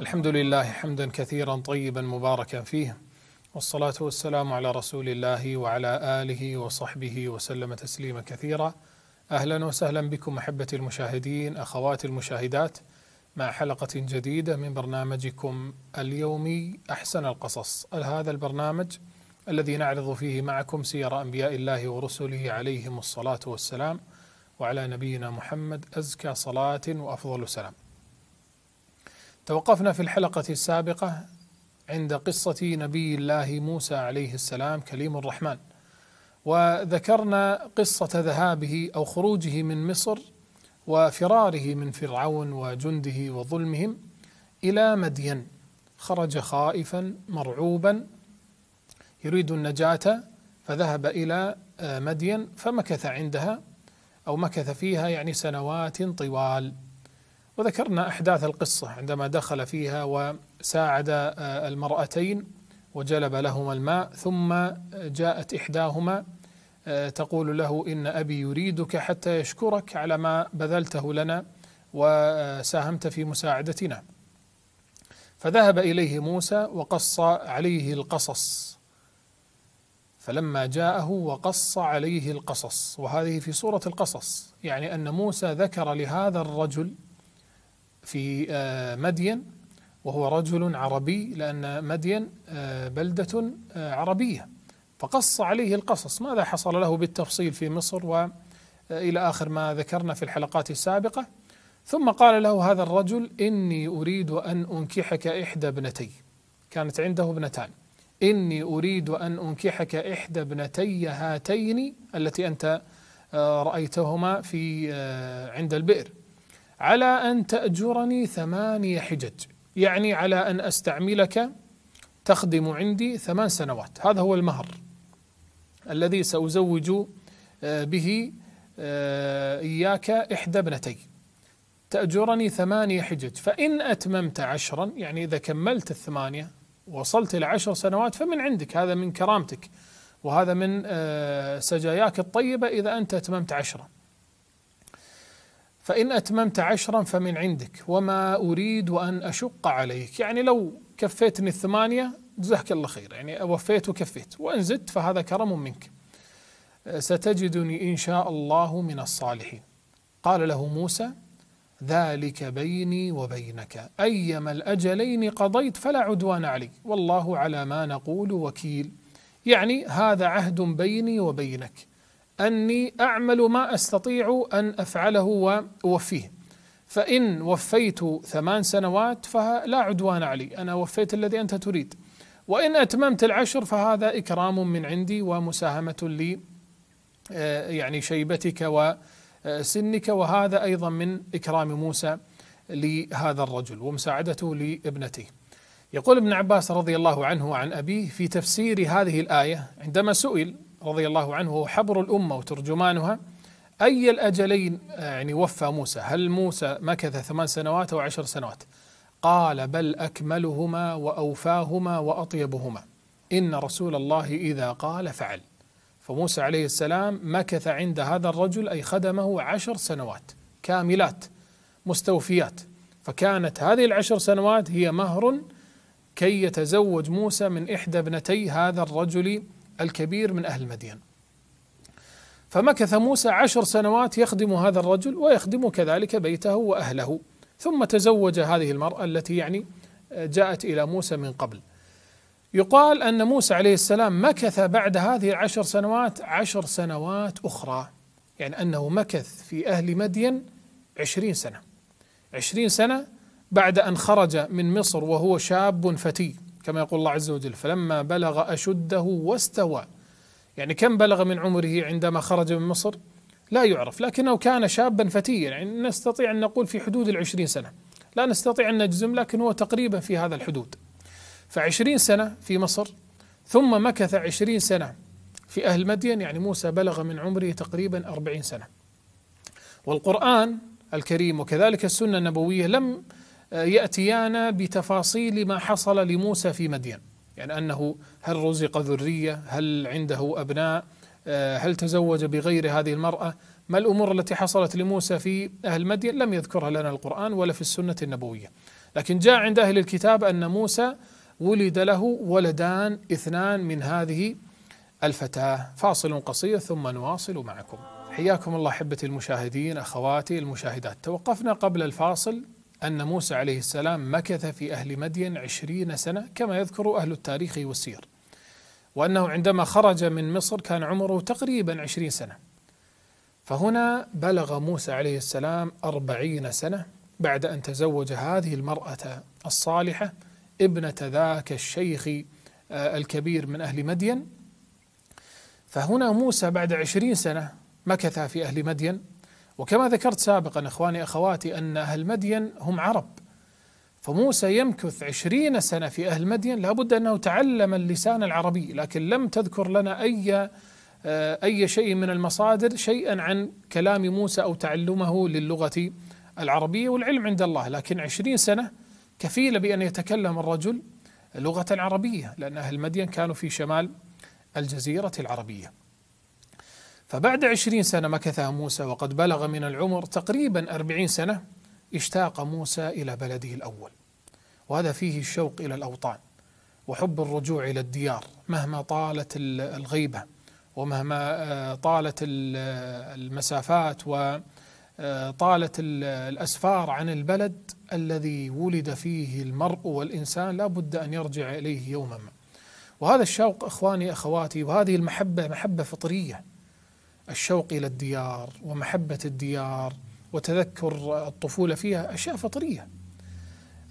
الحمد لله حمدا كثيرا طيبا مباركا فيه والصلاة والسلام على رسول الله وعلى آله وصحبه وسلم تسليما كثيرا أهلا وسهلا بكم أحبتي المشاهدين أخواتي المشاهدات مع حلقة جديدة من برنامجكم اليومي أحسن القصص هذا البرنامج الذي نعرض فيه معكم سير أنبياء الله ورسله عليهم الصلاة والسلام وعلى نبينا محمد أزكى صلاة وأفضل سلام توقفنا في الحلقة السابقة عند قصة نبي الله موسى عليه السلام كليم الرحمن وذكرنا قصة ذهابه أو خروجه من مصر وفراره من فرعون وجنده وظلمهم إلى مدين خرج خائفا مرعوبا يريد النجاة فذهب إلى آه، مدين فمكث عندها أو مكث فيها يعني سنوات طوال وذكرنا أحداث القصة عندما دخل فيها وساعد آه، المرأتين وجلب لهما الماء ثم جاءت إحداهما آه، تقول له إن أبي يريدك حتى يشكرك على ما بذلته لنا وساهمت في مساعدتنا فذهب إليه موسى وقص عليه القصص فلما جاءه وقص عليه القصص وهذه في سورة القصص يعني أن موسى ذكر لهذا الرجل في آه، مدين وهو رجل عربي لأن مدين آه، بلدة آه، عربية فقص عليه القصص ماذا حصل له بالتفصيل في مصر وإلى آخر ما ذكرنا في الحلقات السابقة ثم قال له هذا الرجل إني أريد أن أنكحك إحدى ابنتي كانت عنده ابنتان إني أريد أن أنكحك إحدى ابنتي هاتين التي أنت رأيتهما في عند البئر على أن تأجرني ثماني حجج يعني على أن أستعملك تخدم عندي ثمان سنوات هذا هو المهر الذي سأزوج آه، به آه، إياك إحدى ابنتي تأجرني ثمانية حجج فإن أتممت عشرا يعني إذا كملت الثمانية وصلت إلى عشر سنوات فمن عندك هذا من كرامتك وهذا من آه، سجاياك الطيبة إذا أنت أتممت عشرا فإن أتممت عشرا فمن عندك وما أريد أن أشق عليك يعني لو كفيتني الثمانية جزاك الله خير يعني وفيت وكفيت وإن زدت فهذا كرم منك أه، ستجدني إن شاء الله من الصالحين قال له موسى ذلك بيني وبينك أيما الأجلين قضيت فلا عدوان علي والله على ما نقول وكيل يعني هذا عهد بيني وبينك أني أعمل ما أستطيع أن أفعله وأوفيه فإن وفيت ثمان سنوات فلا عدوان علي أنا وفيت الذي أنت تريد وإن أتممت العشر فهذا إكرام من عندي ومساهمة لي آه، يعني شيبتك وسنك آه، وهذا أيضا من إكرام موسى لهذا الرجل ومساعدته لابنته يقول ابن عباس رضي الله عنه وعن أبيه في تفسير هذه الآية عندما سئل رضي الله عنه وهو حبر الأمة وترجمانها أي الأجلين آه، يعني وفى موسى هل موسى مكث ثمان سنوات أو عشر سنوات قال بل أكملهما وأوفاهما وأطيبهما إن رسول الله إذا قال فعل فموسى عليه السلام مكث عند هذا الرجل أي خدمه عشر سنوات كاملات مستوفيات فكانت هذه العشر سنوات هي مهر كي يتزوج موسى من إحدى ابنتي هذا الرجل الكبير من أهل مدين فمكث موسى عشر سنوات يخدم هذا الرجل ويخدم كذلك بيته وأهله ثم تزوج هذه المرأة التي يعني جاءت إلى موسى من قبل يقال أن موسى عليه السلام مكث بعد هذه العشر سنوات عشر سنوات أخرى يعني أنه مكث في أهل مدين عشرين سنة عشرين سنة بعد أن خرج من مصر وهو شاب فتي كما يقول الله عز وجل فلما بلغ أشده واستوى يعني كم بلغ من عمره عندما خرج من مصر لا يعرف لكنه كان شابا فتيا يعني نستطيع أن نقول في حدود العشرين سنة لا نستطيع أن نجزم لكن هو تقريبا في هذا الحدود فعشرين سنة في مصر ثم مكث عشرين سنة في أهل مدين يعني موسى بلغ من عمره تقريبا أربعين سنة والقرآن الكريم وكذلك السنة النبوية لم آه، يأتيانا بتفاصيل ما حصل لموسى في مدين يعني أنه هل رزق ذرية هل عنده أبناء آه، هل تزوج بغير هذه المرأة ما الأمور التي حصلت لموسى في أهل مدين لم يذكرها لنا القرآن ولا في السنة النبوية لكن جاء عند أهل الكتاب أن موسى ولد له ولدان اثنان من هذه الفتاة فاصل قصير ثم نواصل معكم حياكم الله أحبتي المشاهدين أخواتي المشاهدات توقفنا قبل الفاصل أن موسى عليه السلام مكث في أهل مدين عشرين سنة كما يذكر أهل التاريخ والسير وأنه عندما خرج من مصر كان عمره تقريبا عشرين سنة فهنا بلغ موسى عليه السلام أربعين سنة بعد أن تزوج هذه المرأة الصالحة ابنة ذاك الشيخ آه، الكبير من أهل مدين فهنا موسى بعد عشرين سنة مكث في أهل مدين وكما ذكرت سابقا إخواني أخواتي أن أهل مدين هم عرب فموسى يمكث عشرين سنة في أهل مدين لابد أنه تعلم اللسان العربي لكن لم تذكر لنا أي آه، أي شيء من المصادر شيئا عن كلام موسى أو تعلمه للغة العربية والعلم عند الله لكن عشرين سنة كفيلة بأن يتكلم الرجل لغة عربية لأن أهل مدين كانوا في شمال الجزيرة العربية فبعد عشرين سنة مكث موسى وقد بلغ من العمر تقريبا أربعين سنة اشتاق موسى إلى بلده الأول وهذا فيه الشوق إلى الأوطان وحب الرجوع إلى الديار مهما طالت الغيبة ومهما آه، طالت المسافات وطالت آه، الأسفار عن البلد الذي ولد فيه المرء والإنسان لا بد أن يرجع إليه يوما ما وهذا الشوق إخواني أخواتي وهذه المحبة محبة فطرية الشوق إلى الديار ومحبة الديار وتذكر الطفولة فيها أشياء فطرية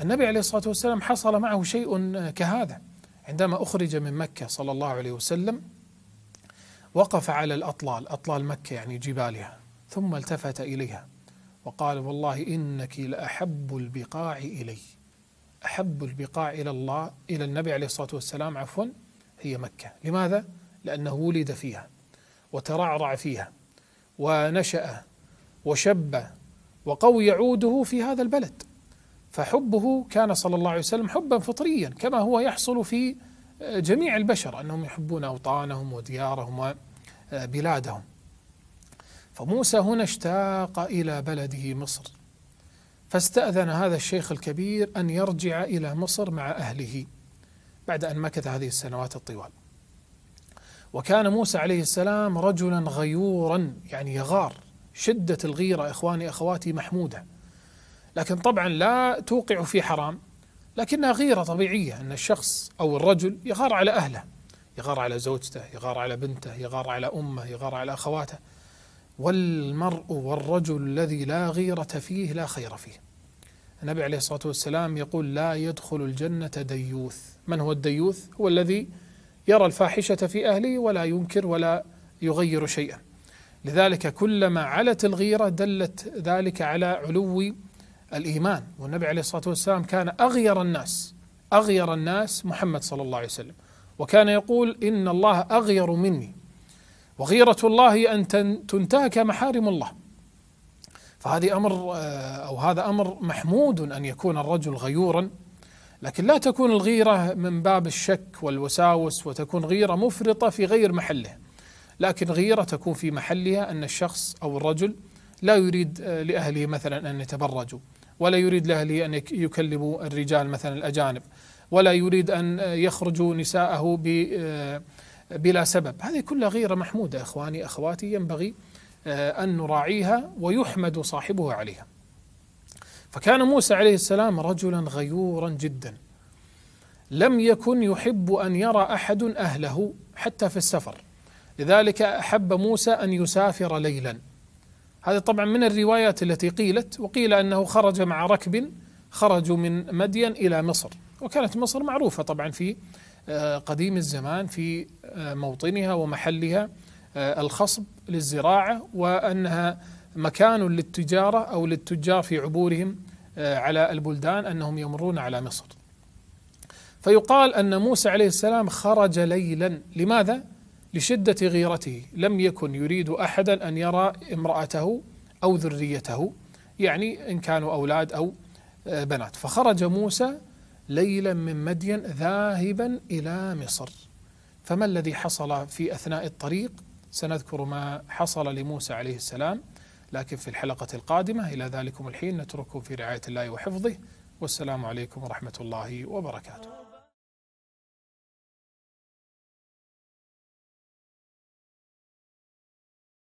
النبي عليه الصلاة والسلام حصل معه شيء كهذا عندما أخرج من مكة صلى الله عليه وسلم وقف على الأطلال أطلال مكة يعني جبالها ثم التفت إليها وقال والله إنك لأحب البقاع إلي أحب البقاع إلى الله إلى النبي عليه الصلاة والسلام عفوا هي مكة لماذا؟ لأنه ولد فيها وترعرع فيها ونشأ وشب وقوي عوده في هذا البلد فحبه كان صلى الله عليه وسلم حبا فطريا كما هو يحصل في آه، جميع البشر انهم يحبون اوطانهم وديارهم وبلادهم. فموسى هنا اشتاق الى بلده مصر. فاستأذن هذا الشيخ الكبير ان يرجع الى مصر مع اهله بعد ان مكث هذه السنوات الطوال. وكان موسى عليه السلام رجلا غيورا يعني يغار شدة الغيرة إخواني أخواتي محمودة لكن طبعا لا توقع في حرام لكنها غيرة طبيعية أن الشخص أو الرجل يغار على أهله يغار على زوجته يغار على بنته يغار على أمه يغار على أخواته والمرء والرجل الذي لا غيرة فيه لا خير فيه النبي عليه الصلاة والسلام يقول لا يدخل الجنة ديوث من هو الديوث؟ هو الذي يرى الفاحشة في أهله ولا ينكر ولا يغير شيئا لذلك كلما علت الغيرة دلت ذلك على علو الإيمان والنبي عليه الصلاة والسلام كان أغير الناس أغير الناس محمد صلى الله عليه وسلم وكان يقول إن الله أغير مني وغيرة الله أن تنتهك محارم الله فهذه أمر آه، أو هذا أمر محمود أن يكون الرجل غيورا لكن لا تكون الغيرة من باب الشك والوساوس وتكون غيرة مفرطة في غير محله لكن غيرة تكون في محلها أن الشخص أو الرجل لا يريد آه، لأهله مثلا أن يتبرجوا ولا يريد لأهله أن يكلموا الرجال مثلا الأجانب ولا يريد أن يخرجوا نساءه آه، بلا سبب هذه كلها غيرة محمودة إخواني أخواتي ينبغي آه، أن نراعيها ويحمد صاحبه عليها فكان موسى عليه السلام رجلا غيورا جدا لم يكن يحب ان يرى احد اهله حتى في السفر لذلك احب موسى ان يسافر ليلا هذا طبعا من الروايات التي قيلت وقيل انه خرج مع ركب خرجوا من مدين الى مصر وكانت مصر معروفه طبعا في آه، قديم الزمان في آه، موطنها ومحلها آه، الخصب للزراعه وانها مكان للتجاره او للتجار في عبورهم آه، على البلدان انهم يمرون على مصر. فيقال ان موسى عليه السلام خرج ليلا، لماذا؟ لشده غيرته، لم يكن يريد احدا ان يرى امراته او ذريته، يعني ان كانوا اولاد او آه، بنات، فخرج موسى ليلا من مدين ذاهبا الى مصر. فما الذي حصل في اثناء الطريق؟ سنذكر ما حصل لموسى عليه السلام. لكن في الحلقة القادمة إلى ذلكم الحين نترككم في رعاية الله وحفظه والسلام عليكم ورحمة الله وبركاته